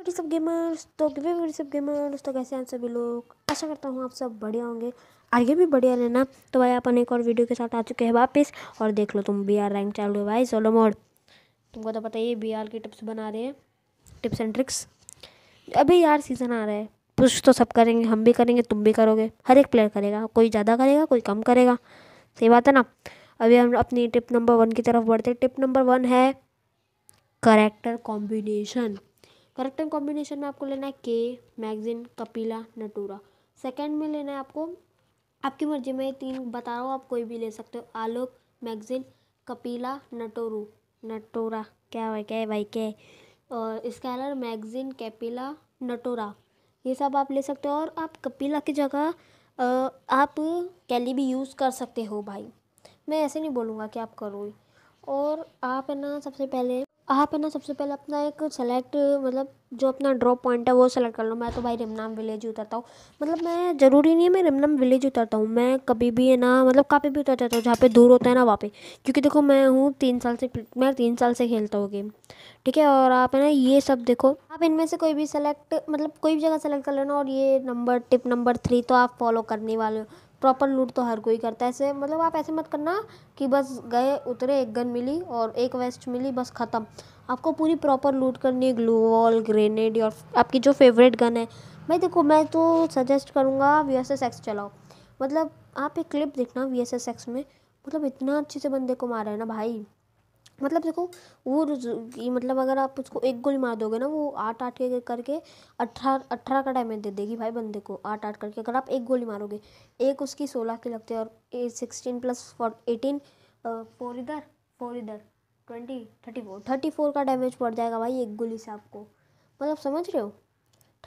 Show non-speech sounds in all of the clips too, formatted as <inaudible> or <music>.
मेरी सब गेमर्स तो गिवे सब गेमर्स तो कैसे हैं सभी लोग आशा करता हूँ आप सब बढ़िया होंगे आगे भी बढ़िया रहना तो भाई अपन एक और वीडियो के साथ आ चुके हैं वापस और देख लो तुम बी आर रैंक चालू है भाई सोलो मोड तुमको तो पता ही बी आर की टिप्स बना रहे हैं टिप्स एंड ट्रिक्स अभी यार सीज़न आ रहा है कुछ तो सब करेंगे हम भी करेंगे तुम भी करोगे हर एक प्लेयर करेगा कोई ज़्यादा करेगा कोई कम करेगा सही बात है ना अभी हम अपनी टिप नंबर वन की तरफ बढ़ते टिप नंबर वन है character combination correct time combination में आपको लेना है के मैगजीन कपिला नटूरा सेकेंड में लेना है आपको आपकी मर्जी में तीन बता रहा हूँ आप कोई भी ले सकते हो आलोक मैगजीन कपिला नटोरू नटोरा क्या है क्या है भाई क्या है और इसका अलग मैगजीन कैपिला नटोरा ये सब आप ले सकते हो और आप कपिला की जगह आप कैली भी यूज़ कर सकते हो भाई मैं ऐसे नहीं बोलूँगा कि आप करो और आप है ना सबसे पहले आप है ना सबसे पहले अपना एक सेलेक्ट मतलब जो अपना ड्रॉप पॉइंट है वो सेलेक्ट कर लो मैं तो भाई रिमनाम विलेज उतरता हूँ मतलब मैं ज़रूरी नहीं है मैं रिमनाम विलेज उतरता हूँ मैं कभी भी है ना मतलब काफ़ी भी उतर जाता हूँ जहाँ पे दूर होता है ना वहाँ पे क्योंकि देखो मैं हूँ तीन साल से मैं तीन साल से खेलता हूँ गेम ठीक है और आप है ना ये सब देखो आप इनमें से कोई भी सेलेक्ट मतलब कोई भी जगह सेलेक्ट कर लेना और ये नंबर टिप नंबर थ्री तो आप फॉलो करने वाले हो प्रॉपर लूट तो हर कोई करता है ऐसे मतलब आप ऐसे मत करना कि बस गए उतरे एक गन मिली और एक वेस्ट मिली बस ख़त्म आपको पूरी प्रॉपर लूट करनी है ग्लू वॉल ग्रेनेड और आपकी जो फेवरेट गन है मैं देखो मैं तो सजेस्ट करूँगा वी एस एस एक्स चलाओ मतलब आप एक क्लिप देखना वी एस एस एक्स में मतलब इतना अच्छे से बंदे को मारा है ना भाई मतलब देखो वो मतलब अगर आप उसको एक गोली मार दोगे ना वो आठ आठ के करके अट्ठारह अठारह का डैमेज दे देगी भाई बंदे को आठ आठ करके अगर आप एक गोली मारोगे एक उसकी सोलह की लगती है और A sixteen plus four eighteen four इधर फोर इधर twenty thirty four thirty four का डैमेज पड़ जाएगा भाई एक गोली से आपको मतलब समझ रहे हो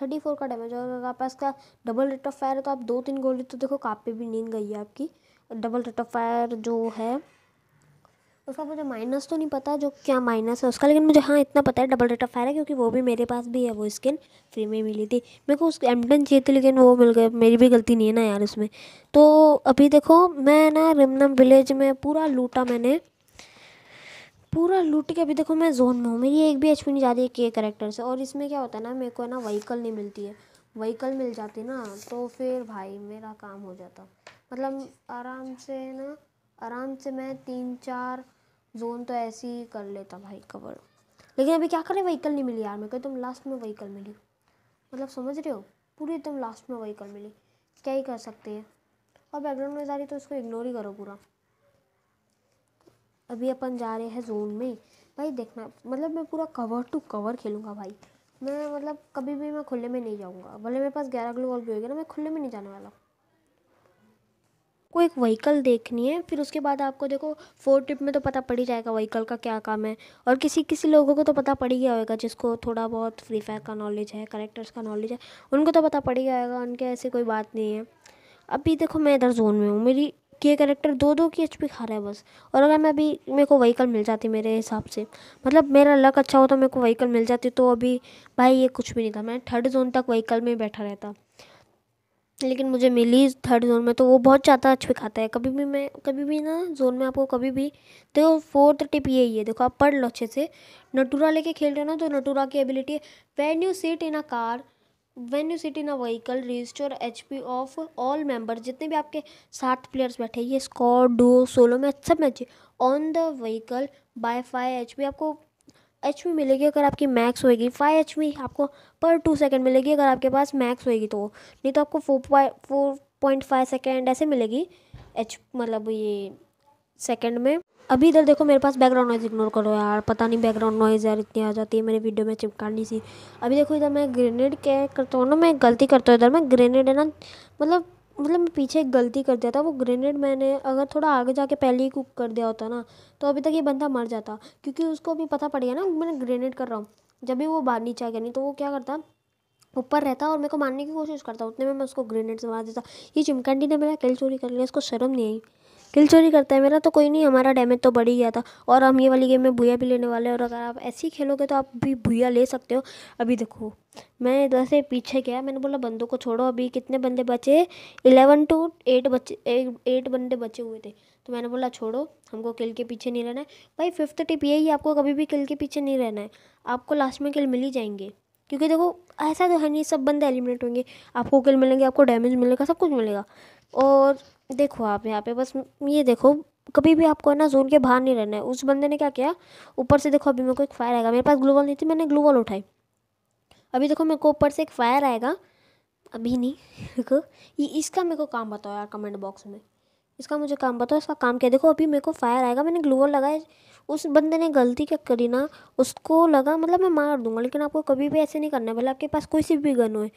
थर्टी फोर का डैमेज और अगर आप इसका डबल रेट ऑफ फायर है तो आप दो तीन गोली तो देखो काप भी नींद गई है आपकी डबल रेट ऑफ फायर जो है उसका मुझे माइनस तो नहीं पता जो क्या माइनस है उसका लेकिन मुझे हाँ इतना पता है डबल डेटा ऑफ फायर है क्योंकि वो भी मेरे पास भी है वो स्किन फ्री में मिली थी मेरे को उसकी एमटन चाहिए थी लेकिन वो मिल गए मेरी भी गलती नहीं है ना यार उसमें तो अभी देखो मैं ना रिमनम विलेज में पूरा लूटा मैंने पूरा लूट के अभी देखो मैं जोन में हूँ मेरी एक भी एच नहीं जाती है के करेक्टर से और इसमें क्या होता है ना मेरे को है ना व्हीकल नहीं मिलती है वहीकल मिल जाती ना तो फिर भाई मेरा काम हो जाता मतलब आराम से ना आराम से मैं तीन चार जोन तो ऐसे ही कर लेता भाई कवर लेकिन अभी क्या करें वहीकल नहीं मिली यार मेरे को एकदम लास्ट में वहीकल मिली मतलब समझ रहे हो पूरी एकदम लास्ट में वहीकल मिली क्या ही कर सकते हैं और बैकग्राउंड में जा रही तो उसको इग्नोर ही करो पूरा अभी अपन जा रहे हैं जोन में भाई देखना मतलब मैं पूरा कवर टू कवर खेलूँगा भाई मैं मतलब कभी भी मैं खुले में नहीं जाऊँगा भले मेरे पास ग्यारह ग्लू बॉल भी होगी ना मैं खुले में नहीं जाने वाला आपको एक व्हीकल देखनी है फिर उसके बाद आपको देखो फोर ट्रिप में तो पता पड़ ही जाएगा व्हीकल का क्या काम है और किसी किसी लोगों को तो पता पड़ ही गया होगा जिसको थोड़ा बहुत फ्री फायर का नॉलेज है करेक्टर्स का नॉलेज है उनको तो पता पड़ ही जाएगा उनके ऐसी कोई बात नहीं है अभी देखो मैं इधर जोन में हूँ मेरी के करेक्टर दो दो की एच पी खा रहा है बस और अगर मैं अभी मेरे को व्हीकल मिल जाती मेरे हिसाब से मतलब मेरा लक अच्छा होता तो मेरे को व्हीकल मिल जाती तो अभी भाई ये कुछ भी नहीं था मैं थर्ड जोन तक व्हीकल में बैठा रहता लेकिन मुझे मिली थर्ड जोन में तो वो बहुत ज़्यादा अच्छे खाता है कभी भी मैं कभी भी ना जोन में आपको कभी भी देखो फोर्थ टिप यही है देखो आप पढ़ लो अच्छे से नटूरा लेके खेल रहे हो ना तो नटूरा की एबिलिटी है when you sit in a car when you sit in a vehicle register H P of all member जितने भी आपके सात प्लेयर्स बैठे ये स्कॉट डो सोलो में सब match on the vehicle by five H P आपको एच वी मिलेगी अगर आपकी मैक्स होएगी फाइव एच वी आपको पर टू सेकेंड मिलेगी अगर आपके पास मैक्स होएगी तो नहीं तो आपको four point four point five second ऐसे मिलेगी एच मतलब ये सेकेंड में अभी इधर देखो मेरे पास बैकग्राउंड नॉइज़ इग्नोर करो यार पता नहीं बैकग्राउंड नॉइज़ यार इतनी आ जाती है मेरे वीडियो में चिपकानी सी अभी देखो इधर मैं ग्रेनेड क्या करता हूँ ना मैं गलती करता हूँ इधर मैं ग्रेनेड है ना मतलब मतलब मैं पीछे एक गलती कर दिया था वो ग्रेनेड मैंने अगर थोड़ा आगे जाके पहले ही कुक कर दिया होता ना तो अभी तक ये बंदा मर जाता क्योंकि उसको अभी पता पड़ गया ना मैंने ग्रेनेड कर रहा हूँ जब भी वो बाहर नीचे आ गया नहीं तो वो क्या करता ऊपर रहता और मेरे को मारने की कोशिश करता उतने में मैं उसको ग्रेनेड से मार देता ये चिमकंडी ने मेरा किल चोरी कर लिया इसको शर्म नहीं आई किल चोरी करता है मेरा तो कोई नहीं हमारा डैमेज तो बढ़ ही गया था और हम ये वाली गेम में भूया भी लेने वाले हैं और अगर आप ऐसे ही खेलोगे तो आप भी भूया ले सकते हो अभी देखो मैं इधर से पीछे गया मैंने बोला बंदों को छोड़ो अभी कितने बंदे बचे इलेवन टू एट बच्चे एट बंदे बचे हुए थे तो मैंने बोला छोड़ो हमको किल के पीछे नहीं रहना है भाई फिफ्थ टिप यही आपको कभी भी किल के पीछे नहीं रहना है आपको लास्ट में किल मिल ही जाएंगे क्योंकि देखो ऐसा तो है नहीं सब बंदे एलिमिनेट होंगे आपको किल मिलेंगे आपको डैमेज मिलेगा सब कुछ मिलेगा और देखो आप यहाँ पे बस ये देखो कभी भी आपको है ना जोन के बाहर नहीं रहना है उस बंदे ने क्या किया ऊपर से देखो अभी मेरे को एक फायर आएगा मेरे पास ग्लोवल नहीं थी मैंने ग्लोवल उठाई अभी देखो मेरे को ऊपर से एक फायर आएगा अभी नहीं <laughs> देखो ये इसका मेरे को काम बताओ यार कमेंट बॉक्स में इसका मुझे काम बताओ इसका काम क्या देखो अभी मेरे को फायर आएगा मैंने ग्लूवर लगाया उस बंदे ने गलती क्या करी ना उसको लगा मतलब मैं मार दूंगा लेकिन आपको कभी भी ऐसे नहीं करना है भले आपके पास कोई सी भी गन हो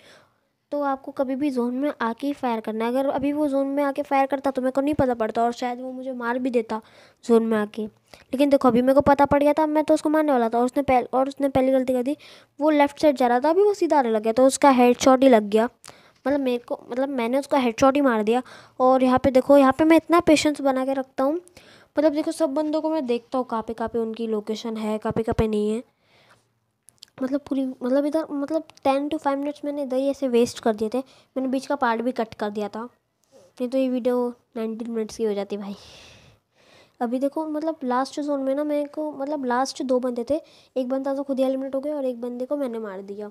तो आपको कभी भी जोन में आके ही फायर करना है अगर अभी वो जोन में आके फायर करता तो मेरे को नहीं पता पड़ता और शायद वो मुझे मार भी देता जोन में आके लेकिन देखो अभी मेरे को पता पड़ गया था मैं तो उसको मारने वाला था और उसने पहले और उसने पहली गलती कर दी वो लेफ्ट साइड जा रहा था अभी वो सीधा आने लग गया तो उसका हेड शॉट ही लग गया मतलब मेरे को मतलब मैंने उसका हेड शॉट ही मार दिया और यहाँ पर देखो यहाँ पर मैं इतना पेशेंस बना के रखता हूँ मतलब देखो सब बंदों को मैं देखता हूँ कहाँ पे कहाँ पे उनकी लोकेशन है कहाँ पे कहाँ पे नहीं है मतलब पूरी मतलब इधर मतलब टेन टू फाइव मिनट्स मैंने इधर ही ऐसे वेस्ट कर दिए थे मैंने बीच का पार्ट भी कट कर दिया था नहीं तो ये वीडियो नाइनटीन मिनट्स की हो जाती भाई अभी देखो मतलब लास्ट जोन में ना मेरे को मतलब लास्ट दो बंदे थे एक बंदा तो खुद ही एलिमिनेट हो गया और एक बंदे को मैंने मार दिया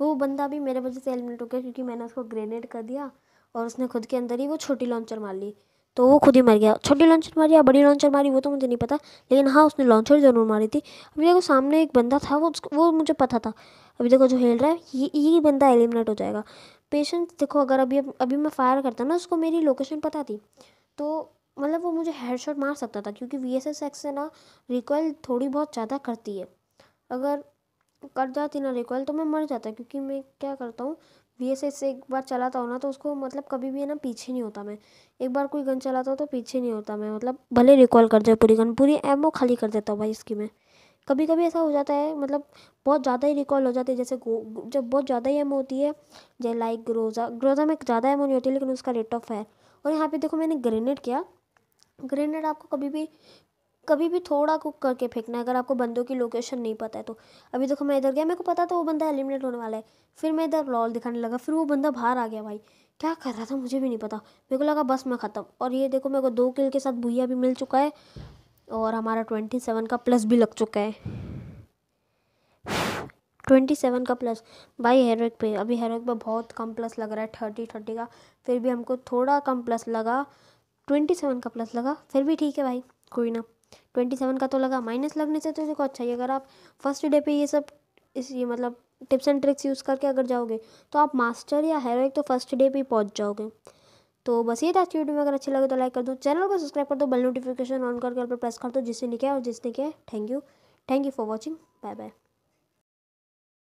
वो बंदा भी मेरे वजह से एलिमिनेट हो गया क्योंकि मैंने उसको ग्रेनेड कर दिया और उसने खुद के अंदर ही वो छोटी लॉन्चर मार ली तो वो खुद ही मर गया छोटी लॉन्चर मारी या बड़ी लॉन्चर मारी वो तो मुझे नहीं पता लेकिन हाँ उसने लॉन्चर ज़रूर मारी थी अभी देखो सामने एक बंदा था वो उसको वो मुझे पता था अभी देखो जो हेल रहा है ये ये बंदा एलिमिनेट हो जाएगा पेशेंस देखो अगर अभी अभी मैं फायर करता ना उसको मेरी लोकेशन पता थी तो मतलब वो मुझे हेडशॉट मार सकता था क्योंकि वी एस एस एक्स से ना रिकॉयल थोड़ी बहुत ज़्यादा करती है अगर कर जाती ना रिकॉयल तो मैं मर जाता क्योंकि मैं क्या करता हूँ वी एस एस एक बार चलाता हूँ ना तो उसको मतलब कभी भी है ना पीछे नहीं होता मैं एक बार कोई गन चलाता हूँ तो पीछे नहीं होता मैं मतलब भले रिकॉल कर जाए पूरी गन पूरी एमओ खाली कर देता हूँ भाई इसकी मैं कभी कभी ऐसा हो जाता है मतलब बहुत ज़्यादा ही रिकॉल हो जाती है जैसे जब बहुत ज़्यादा ही एमओ होती है जैसे लाइक ग्रोज़ा ग्रोज़ा में ज़्यादा एमओ नहीं होती लेकिन उसका रेट ऑफ फायर और यहाँ पे देखो मैंने ग्रेनेड किया ग्रेनेड आपको कभी भी कभी भी थोड़ा कुक करके फेंकना है अगर आपको बंदों की लोकेशन नहीं पता है तो अभी देखो मैं इधर गया मेरे को पता था वो बंदा एलिमिनेट होने वाला है फिर मैं इधर लॉल दिखाने लगा फिर वो बंदा बाहर आ गया भाई क्या कर रहा था मुझे भी नहीं पता मेरे को लगा बस मैं ख़त्म और ये देखो मेरे को दो किल के साथ भूया भी मिल चुका है और हमारा ट्वेंटी सेवन का प्लस भी लग चुका है ट्वेंटी सेवन का प्लस भाई हेरोइक पे अभी हेरोइक पे बहुत कम प्लस लग रहा है थर्टी थर्टी का फिर भी हमको थोड़ा कम प्लस लगा ट्वेंटी सेवन का प्लस लगा फिर भी ठीक है भाई कोई ना ट्वेंटी सेवन का तो लगा माइनस लगने से तो देखो अच्छा ही अगर आप फर्स्ट डे पे ये सब इस ये मतलब टिप्स एंड ट्रिक्स यूज़ करके अगर जाओगे तो आप मास्टर या हेरोइक तो फर्स्ट डे पे ही पहुँच जाओगे तो बस ये था वीडियो में अगर अच्छी लगे तो लाइक कर दो चैनल को सब्सक्राइब कर दो बेल नोटिफिकेशन ऑन करके और प्रेस कर दो जिससे नहीं किया और जिसने किया thank you thank you for watching bye bye